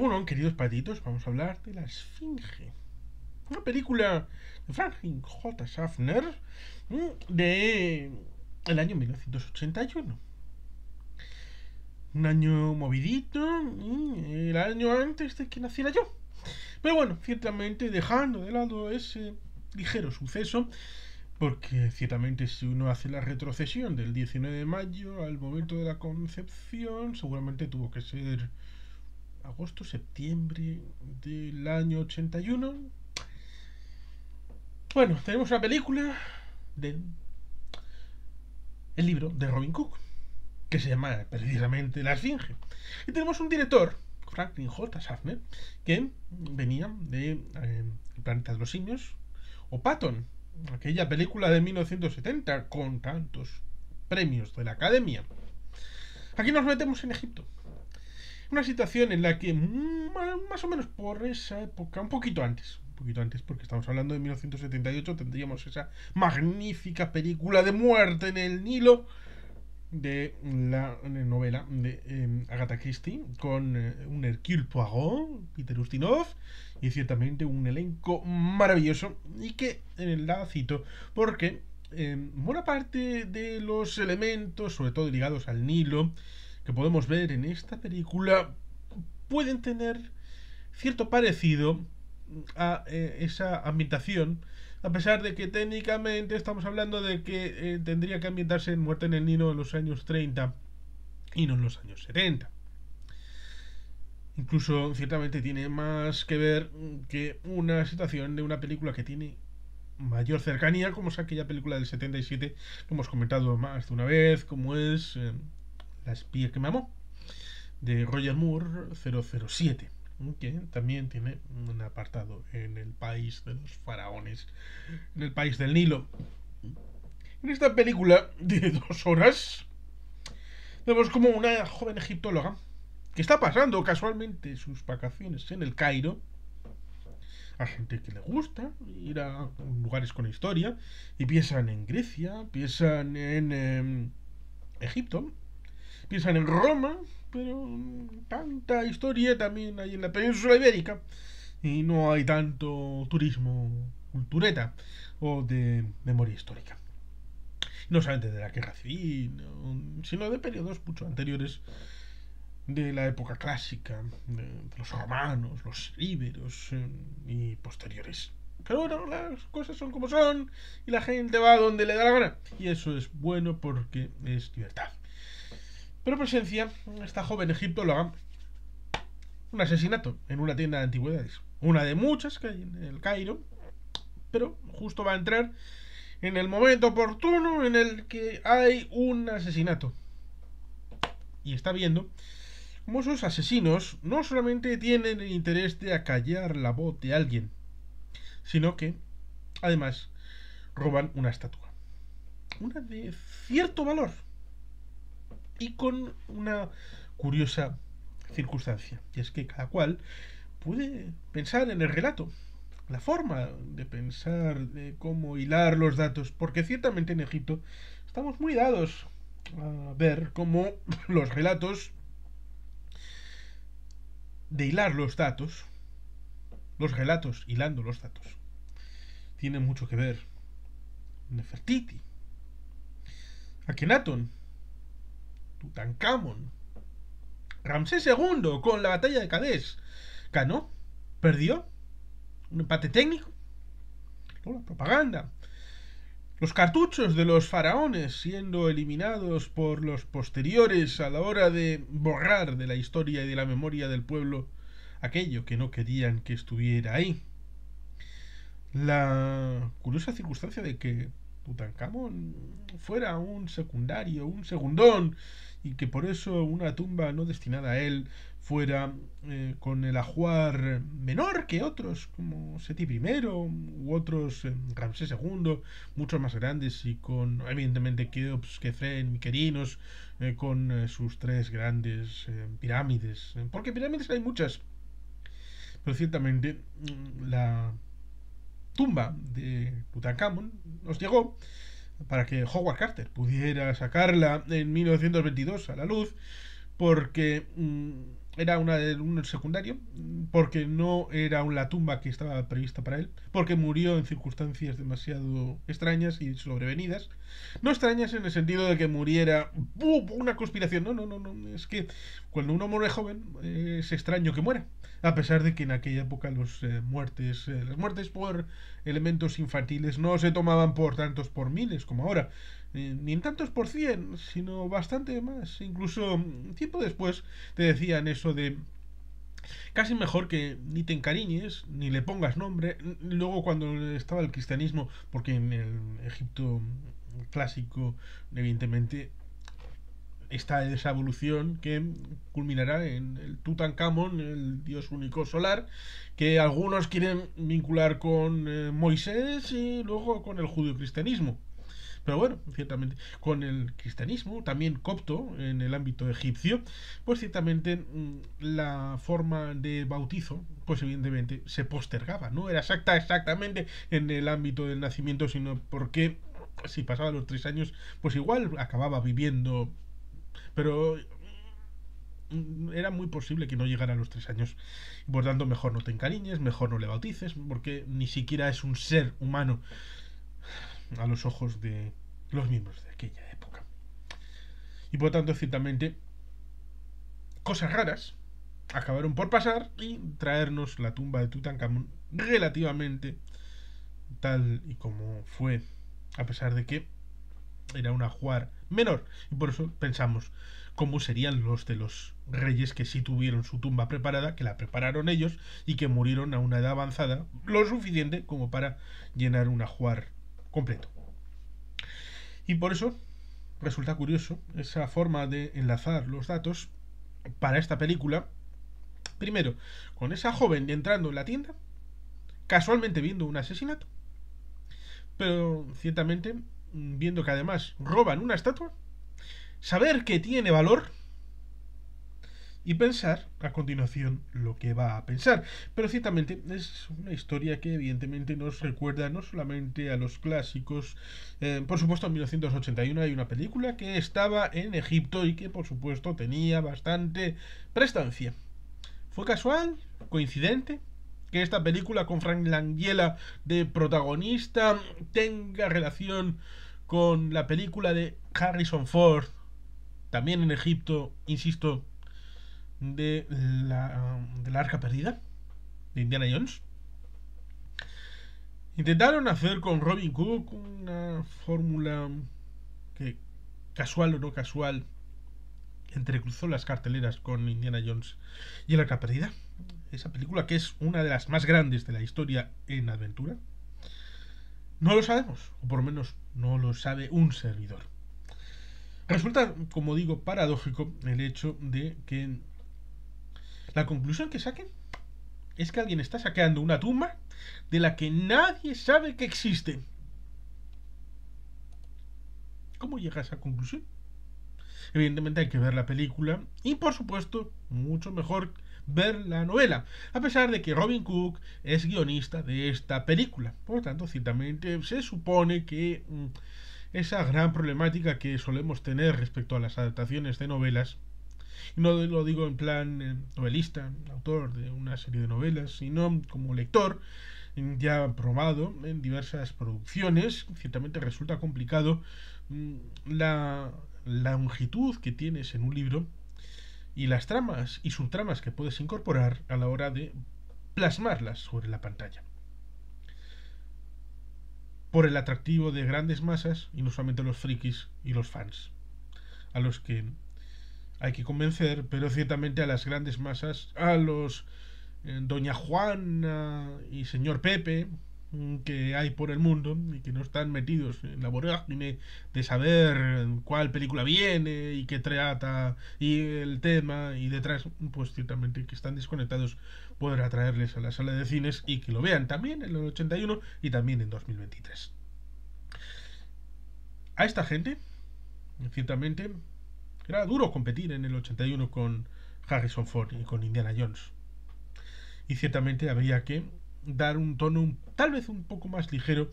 Bueno, queridos patitos, vamos a hablar de La Esfinge. Una película de Franklin J. Schaffner mm, de el año 1981. Un año movidito, mm, el año antes de que naciera yo. Pero bueno, ciertamente dejando de lado ese ligero suceso, porque ciertamente si uno hace la retrocesión del 19 de mayo al momento de la concepción, seguramente tuvo que ser agosto, septiembre del año 81. Bueno, tenemos una película de el libro de Robin Cook, que se llama precisamente La Esfinge. Y tenemos un director, Franklin J. Schaffner, que venía de eh, El planeta de los simios, o Patton, aquella película de 1970 con tantos premios de la Academia. Aquí nos metemos en Egipto. Una situación en la que mm, más o menos por esa época, un poquito antes, un poquito antes, porque estamos hablando de 1978, tendríamos esa magnífica película de muerte en el Nilo de la novela de em, Agatha Christie con eh, un Hercule Poirot, Peter Ustinov y ciertamente un elenco maravilloso y que el la cito porque em, buena parte de los elementos, sobre todo ligados al Nilo, que podemos ver en esta película pueden tener cierto parecido a eh, esa ambientación, a pesar de que técnicamente estamos hablando de que eh, tendría que ambientarse en Muerte en el Nino en los años 30 y no en los años 70. Incluso ciertamente tiene más que ver que una situación de una película que tiene mayor cercanía, como es aquella película del 77 lo hemos comentado más de una vez, como es... Eh, la espía que me amó, de Roger Moore 007, que también tiene un apartado en el país de los faraones, en el país del Nilo. En esta película de dos horas, vemos como una joven egiptóloga que está pasando casualmente sus vacaciones en el Cairo. A gente que le gusta ir a lugares con historia y piensan en Grecia, piensan en em, Egipto, piensan en Roma, pero mm, tanta historia también hay en la península ibérica y no hay tanto turismo cultureta o de memoria histórica. No solamente de la guerra civil, sino de periodos mucho anteriores de la época clásica, de, los romanos, los íberos eh, y posteriores. Pero bueno, las cosas son como son y la gente va donde le da la gana. Y eso es bueno porque es libertad. Pero presencia esta joven egiptóloga un asesinato en una tienda de antigüedades. Una de muchas que hay en el Cairo, pero justo va a entrar en el momento oportuno en el que hay un asesinato. Y está viendo cómo esos asesinos no solamente tienen el interés de acallar la voz de alguien, sino que, además, roban una estatua. Una de cierto valor y con una curiosa circunstancia, y es que cada cual puede pensar en el relato, la forma de pensar, de cómo hilar los datos, porque ciertamente en Egipto estamos muy dados a ver cómo los relatos de hilar los datos, los relatos hilando los datos, tienen mucho que ver. Nefertiti, Akenatón, Tutankamón. Ramsés II con la batalla de Cádiz. Ganó, perdió, un empate técnico. la propaganda. Los cartuchos de los faraones siendo eliminados por los posteriores a la hora de borrar de la historia y de la memoria del pueblo aquello que no querían que estuviera ahí. La curiosa circunstancia de que Tutankamón fuera un secundario, un segundón, y que por eso una tumba no destinada a él fuera eh, con el ajuar menor que otros, como Seti I u otros eh, Ramsés II, muchos más grandes y con, evidentemente, Keops, Kefren, Miquerinos, eh, con sus tres grandes pirámides. Porque pirámides hay muchas, pero ciertamente mm, la tumba de Tutankamón nos llegó para que Howard Carter pudiera sacarla en 1922 a la luz porque mm, era una de un secundario, mm, porque no era la tumba que estaba prevista para él, porque murió en circunstancias demasiado extrañas y sobrevenidas. No extrañas en el sentido de que muriera una conspiración, no, no, no, no, es que cuando uno muere joven eh, es extraño que muera, a pesar de que en aquella época los, eh, muertes, eh, las muertes por elementos infantiles no se tomaban por tantos por miles como ahora ni en tantos por cien, sino bastante más. Incluso mm, tiempo después te decían eso de Casi mejor que ni te encariñes, ni le pongas nombre. Luego cuando estaba el cristianismo, porque en el Egipto mm, clásico, evidentemente, está esa evolución que culminará en el Tutankamón, el dios único solar, que algunos quieren vincular con eh, Moisés y luego con el judio-cristianismo. Pero bueno, ciertamente con el cristianismo, también copto en el ámbito egipcio, pues ciertamente mm, la forma de bautizo, pues evidentemente se postergaba, no era exacta exactamente en el ámbito del nacimiento, sino porque si pasaba los tres años, pues igual acababa viviendo, pero mm, era muy posible que no llegara a los tres años. Por tanto, mejor no te encariñes, mejor no le bautices, porque ni siquiera es un ser humano a los ojos de los miembros de aquella época. Y por lo tanto, ciertamente, cosas raras acabaron por pasar y traernos la tumba de Tutankamón relativamente tal y como fue, a pesar de que era un ajuar menor. Y por eso pensamos cómo serían los de los reyes que sí tuvieron su tumba preparada, que la prepararon ellos y que murieron a una edad avanzada, lo suficiente como para llenar un ajuar completo. Y por eso resulta curioso esa forma de enlazar los datos para esta película. Primero, con esa joven entrando en la tienda, casualmente viendo un asesinato, pero ciertamente viendo que además roban una estatua, saber que tiene valor y pensar a continuación lo que va a pensar. Pero ciertamente es una historia que evidentemente nos recuerda no solamente a los clásicos, eh, por supuesto en 1981 hay una película que estaba en Egipto y que por supuesto tenía bastante prestancia. ¿Fue casual? ¿Coincidente? Que esta película con Frank Langella de protagonista tenga relación con la película de Harrison Ford, también en Egipto, insisto, de la, um, de Arca Perdida, de Indiana Jones. Intentaron hacer con Robin Cook una fórmula que, casual o no casual, entrecruzó las carteleras con Indiana Jones y la Arca Perdida. Esa película que es una de las más grandes de la historia en aventura. No lo sabemos, o por lo menos no lo sabe un servidor. Resulta, como digo, paradójico el hecho de que la conclusión que saquen es que alguien está saqueando una tumba de la que nadie sabe que existe. ¿Cómo llega a esa conclusión? Evidentemente hay que ver la película y por supuesto, mucho mejor ver la novela, a pesar de que Robin Cook es guionista de esta película. Por lo tanto, ciertamente se supone que mm, esa gran problemática que solemos tener respecto a las adaptaciones de novelas no lo digo en plan eh, novelista, autor de una serie de novelas, sino como lector mm, ya probado en diversas producciones, ciertamente resulta complicado mm, la, la longitud que tienes en un libro y las tramas y subtramas que puedes incorporar a la hora de plasmarlas sobre la pantalla. Por el atractivo de grandes masas y no solamente los frikis y los fans, a los que hay que convencer, pero ciertamente a las grandes masas, a los eh, Doña Juana y señor Pepe mm, que hay por el mundo y que no están metidos en la vorágine de saber cuál película viene y qué trata y el tema y detrás, pues ciertamente que están desconectados, poder atraerles a la sala de cines y que lo vean también en el 81 y también en 2023. A esta gente, ciertamente, era duro competir en el 81 con Harrison Ford y con Indiana Jones. Y ciertamente habría que dar un tono tal vez un poco más ligero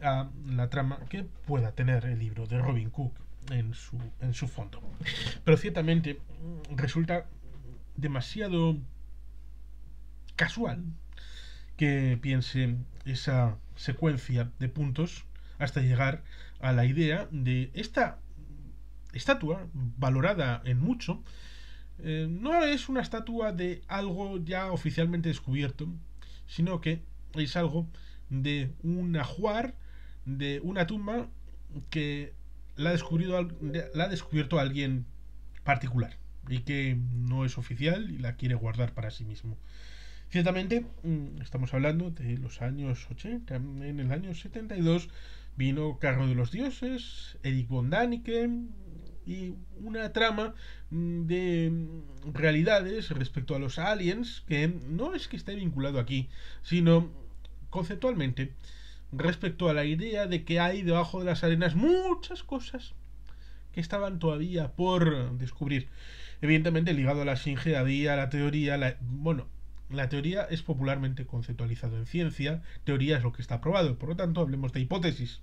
a la trama que pueda tener el libro de Robin Cook en su, en su fondo. Pero ciertamente mm, resulta demasiado casual que piense esa secuencia de puntos hasta llegar a la idea de esta estatua, valorada en mucho, eh, no es una estatua de algo ya oficialmente descubierto, sino que es algo de un ajuar, de una tumba que la ha, ha descubierto alguien particular y que no es oficial y la quiere guardar para sí mismo. Ciertamente, mm, estamos hablando de los años 80, en el año 72 vino Carro de los Dioses, Eric von Daniken, y una trama mm, de mm, realidades respecto a los aliens que no es que esté vinculado aquí, sino conceptualmente respecto a la idea de que hay debajo de las arenas muchas cosas que estaban todavía por descubrir. Evidentemente ligado a la singeadía, a la teoría, la, bueno, la teoría es popularmente conceptualizado en ciencia, teoría es lo que está probado, por lo tanto hablemos de hipótesis.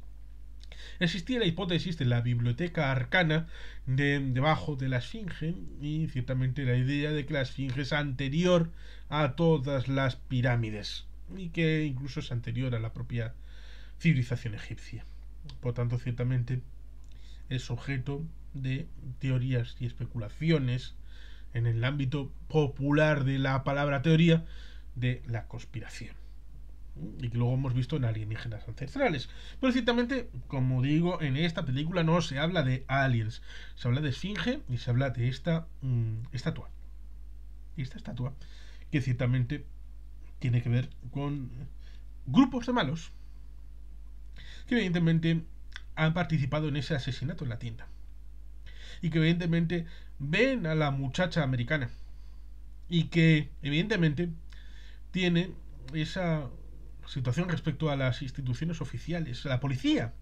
Existía la hipótesis de la biblioteca arcana de, debajo de la esfinge y ciertamente la idea de que la esfinge es anterior a todas las pirámides y que incluso es anterior a la propia civilización egipcia. Por tanto, ciertamente es objeto de teorías y especulaciones en el ámbito popular de la palabra teoría de la conspiración y que luego hemos visto en alienígenas ancestrales. Pero ciertamente, como digo, en esta película no se habla de aliens, se habla de esfinge y se habla de esta mm, estatua. estatua. Esta estatua que ciertamente tiene que ver con grupos de malos que evidentemente han participado en ese asesinato en la tienda. Y que evidentemente ven a la muchacha americana. Y que evidentemente tiene esa situación respecto a las instituciones oficiales, la policía.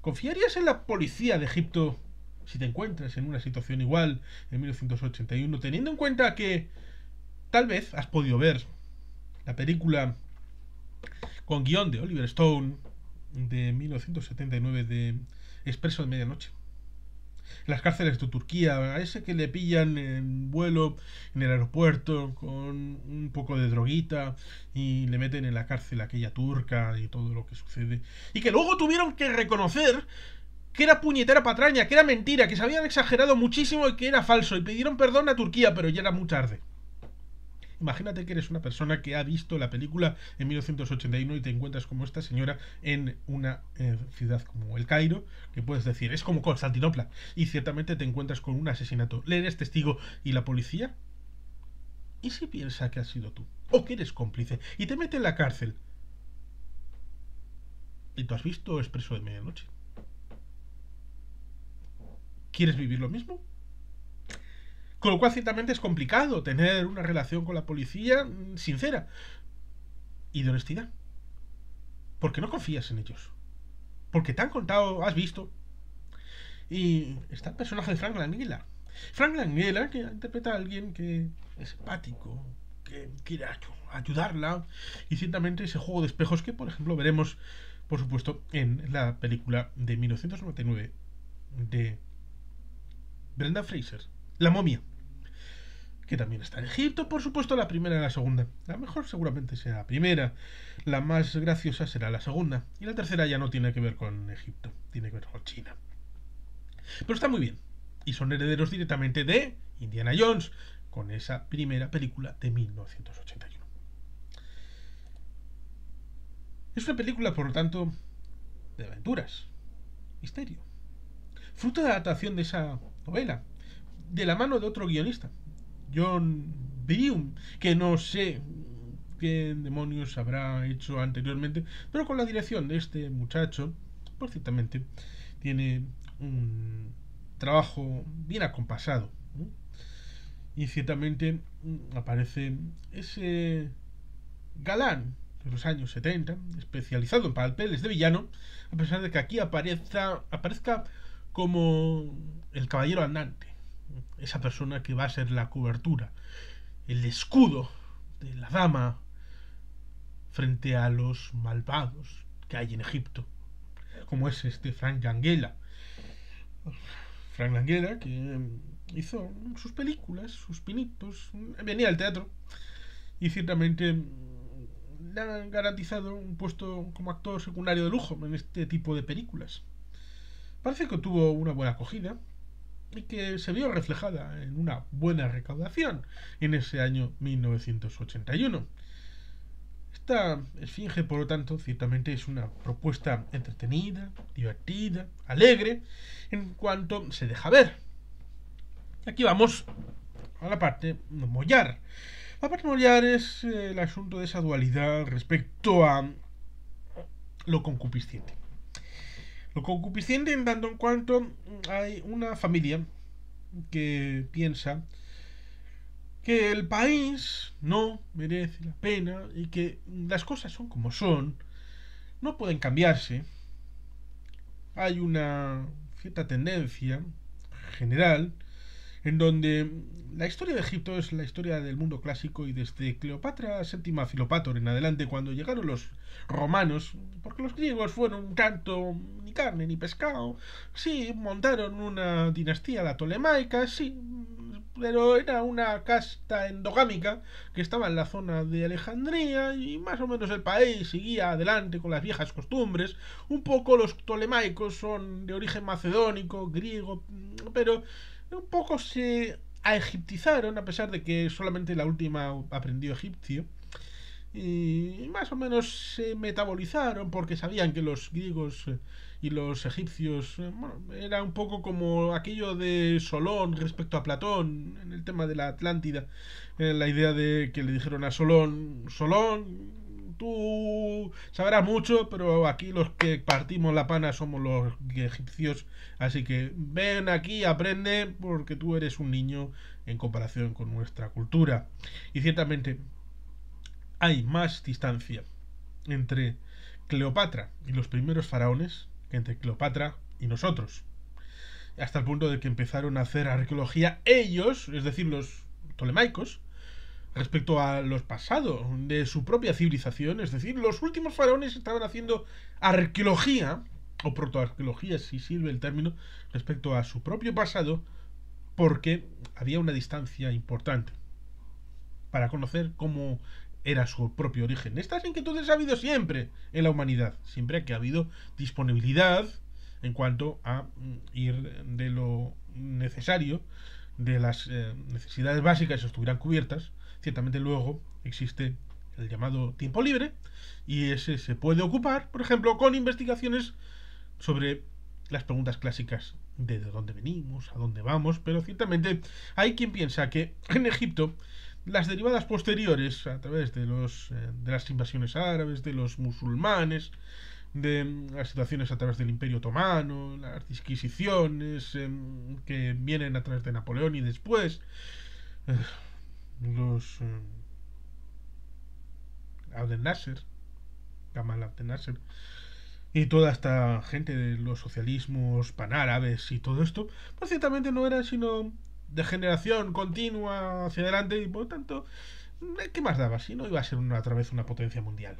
¿Confiarías en la policía de Egipto si te encuentras en una situación igual en 1981, teniendo en cuenta que tal vez has podido ver la película con guión de Oliver Stone de 1979 de Expreso de Medianoche? las cárceles de Turquía, a ese que le pillan en vuelo, en el aeropuerto, con un poco de droguita y le meten en la cárcel aquella turca y todo lo que sucede. Y que luego tuvieron que reconocer que era puñetera patraña, que era mentira, que se habían exagerado muchísimo y que era falso. Y pidieron perdón a Turquía, pero ya era muy tarde. Imagínate que eres una persona que ha visto la película en 1981 y te encuentras como esta señora en una eh, ciudad como el Cairo, que puedes decir, es como Constantinopla, y ciertamente te encuentras con un asesinato. Le eres testigo y la policía. ¿Y si piensa que has sido tú? ¿O que eres cómplice? Y te mete en la cárcel. ¿Y tú has visto Expreso de Medianoche? ¿Quieres vivir lo mismo? Con lo cual, ciertamente es complicado tener una relación con la policía mm, sincera y de honestidad. Porque no confías en ellos. Porque te han contado, has visto. Y está el personaje de Frank Langella. Frank Langella, que interpreta a alguien que es empático, que quiere ayudarla. Y ciertamente ese juego de espejos que, por ejemplo, veremos, por supuesto, en la película de 1999 de Brenda Fraser, La momia que también está en Egipto, por supuesto la primera y la segunda. La mejor seguramente será la primera, la más graciosa será la segunda, y la tercera ya no tiene que ver con Egipto, tiene que ver con China. Pero está muy bien, y son herederos directamente de Indiana Jones, con esa primera película de 1981. Es una película, por lo tanto, de aventuras, misterio, fruto de la adaptación de esa novela, de la mano de otro guionista, John vi que no sé qué demonios habrá hecho anteriormente, pero con la dirección de este muchacho, pues ciertamente tiene un trabajo bien acompasado. Y ciertamente mm, aparece ese galán de los años 70, especializado en papeles de villano, a pesar de que aquí aparezca como el caballero andante esa persona que va a ser la cobertura, el escudo de la dama frente a los malvados que hay en Egipto, como es este Frank Langella. Frank Langella que em, hizo sus películas, sus pinitos, venía al teatro y ciertamente em, le han garantizado un puesto como actor secundario de lujo en este tipo de películas. Parece que tuvo una buena acogida, y que se vio reflejada en una buena recaudación en ese año 1981. Esta esfinge, por lo tanto, ciertamente es una propuesta entretenida, divertida, alegre, en cuanto se deja ver. aquí vamos a la parte mollar. La parte mollar es eh, el asunto de esa dualidad respecto a lo concupisciente. Lo concupiscente en tanto en cuanto hay una familia que piensa que el país no merece la pena y que las cosas son como son, no pueden cambiarse. Hay una cierta tendencia general en donde la historia de Egipto es la historia del mundo clásico y desde Cleopatra VII Filopator en adelante, cuando llegaron los romanos, porque los griegos fueron un tanto ni carne ni pescado, sí, montaron una dinastía, la tolemaica, sí, pero era una casta endogámica que estaba en la zona de Alejandría y más o menos el país seguía adelante con las viejas costumbres. Un poco los tolemaicos son de origen macedónico, griego, pero un poco se aegiptizaron, a pesar de que solamente la última aprendió egipcio. Y más o menos se metabolizaron porque sabían que los griegos eh, y los egipcios eh, bueno, era un poco como aquello de Solón respecto a Platón en el tema de la Atlántida, eh, la idea de que le dijeron a Solón, Solón, tú sabrás mucho, pero aquí los que partimos la pana somos los egipcios. Así que ven aquí, aprende, porque tú eres un niño en comparación con nuestra cultura. Y ciertamente hay más distancia entre Cleopatra y los primeros faraones que entre Cleopatra y nosotros. Hasta el punto de que empezaron a hacer arqueología ellos, es decir, los tolemaicos respecto a los pasados de su propia civilización, es decir, los últimos faraones estaban haciendo arqueología, o protoarqueología si sirve el término, respecto a su propio pasado, porque había una distancia importante para conocer cómo era su propio origen. Estas inquietudes ha habido siempre en la humanidad, siempre que ha habido disponibilidad en cuanto a mm, ir de lo necesario, de las eh, necesidades básicas estuvieran cubiertas, ciertamente luego existe el llamado tiempo libre y ese se puede ocupar, por ejemplo, con investigaciones sobre las preguntas clásicas de, dónde venimos, a dónde vamos, pero ciertamente hay quien piensa que en Egipto las derivadas posteriores a través de, los, eh, de las invasiones árabes, de los musulmanes, de mm, las situaciones a través del Imperio Otomano, las disquisiciones em, que vienen a través de Napoleón y después, eh, los eh, Abdel Nasser, Gamal Abdel Nasser, y toda esta gente de los socialismos panárabes y todo esto, pues ciertamente no era sino de generación continua hacia adelante y por lo tanto, ¿qué más daba si no iba a ser una, otra vez una potencia mundial?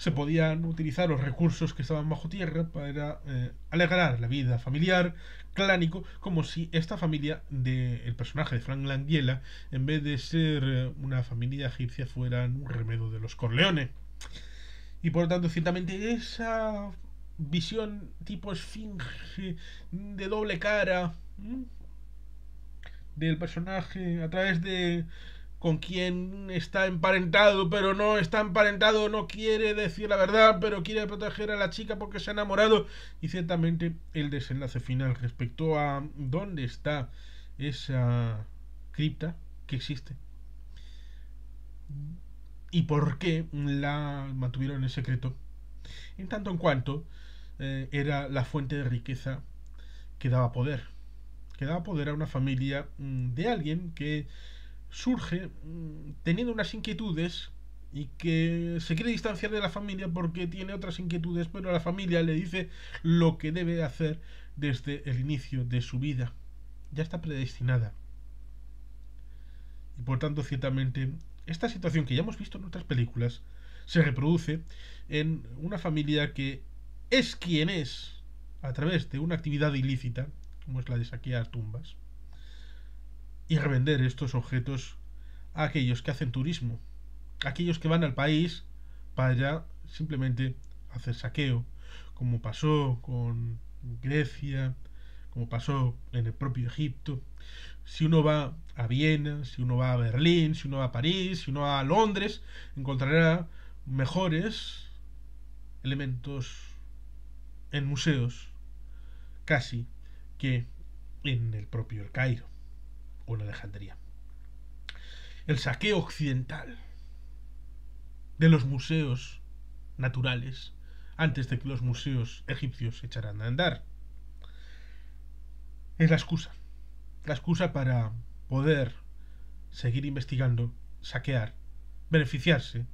se podían utilizar los recursos que estaban bajo tierra para eh, alegrar la vida familiar, clánico, como si esta familia del el personaje de Frank Langella, en vez de ser eh, una familia egipcia, fueran un remedo de los Corleones. Y por lo tanto, ciertamente esa visión tipo esfinge de doble cara del personaje a través de con quien está emparentado, pero no está emparentado, no quiere decir la verdad, pero quiere proteger a la chica porque se ha enamorado. Y ciertamente el desenlace final respecto a dónde está esa cripta que existe y por qué la mantuvieron en secreto, en tanto en cuanto eh, era la fuente de riqueza que daba poder, que daba poder a una familia mm, de alguien que surge mm, teniendo unas inquietudes y que se quiere distanciar de la familia porque tiene otras inquietudes, pero la familia le dice lo que debe hacer desde el inicio de su vida. Ya está predestinada. Y por tanto, ciertamente, esta situación que ya hemos visto en otras películas se reproduce en una familia que es quien es a través de una actividad ilícita, como es la de saquear tumbas y revender estos objetos a aquellos que hacen turismo, aquellos que van al país para simplemente hacer saqueo, como pasó con Grecia, como pasó en el propio Egipto. Si uno va a Viena, si uno va a Berlín, si uno va a París, si uno va a Londres, encontrará mejores elementos en museos, casi que en el propio El Cairo en Alejandría. El saqueo occidental de los museos naturales antes de que los museos egipcios se echaran a andar. Es la excusa. La excusa para poder seguir investigando, saquear, beneficiarse.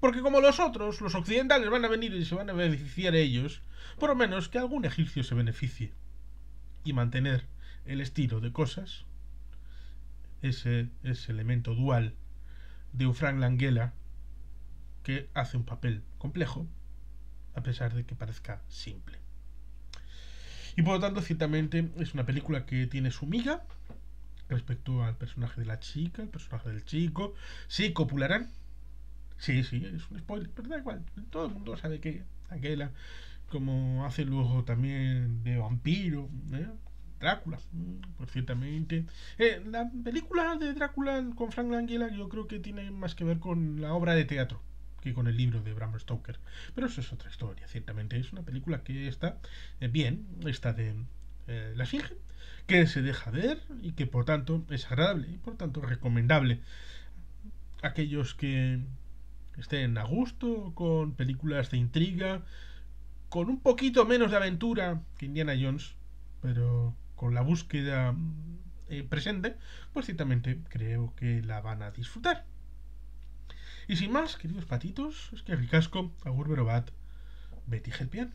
Porque como los otros, los occidentales van a venir y se van a beneficiar ellos, por lo menos que algún egipcio se beneficie. Y mantener el estilo de cosas ese, elemento dual de Frank Langela que hace un papel complejo a pesar de que parezca simple. Y por lo tanto, ciertamente es una película que tiene su miga respecto al personaje de la chica, el personaje del chico. Sí, copularán. Sí, sí, es un spoiler, pero da igual. Todo el mundo sabe que Languela como hace luego también de vampiro, ¿eh? Drácula, pues mm. ciertamente. Eh, la película de Drácula con Frank Langella yo creo que tiene más que ver con la obra de teatro que con el libro de Bram Stoker. Pero eso es otra historia, ciertamente. Es una película que está eh, bien, está de eh, la Finge, que se deja ver y que por tanto es agradable y por tanto recomendable. Aquellos que estén a gusto con películas de intriga, con un poquito menos de aventura que Indiana Jones, pero con la búsqueda mm, eh, presente, pues ciertamente creo que la van a disfrutar. Y sin más, queridos patitos, es que ricasco, agur Gurberobat, el gelpian.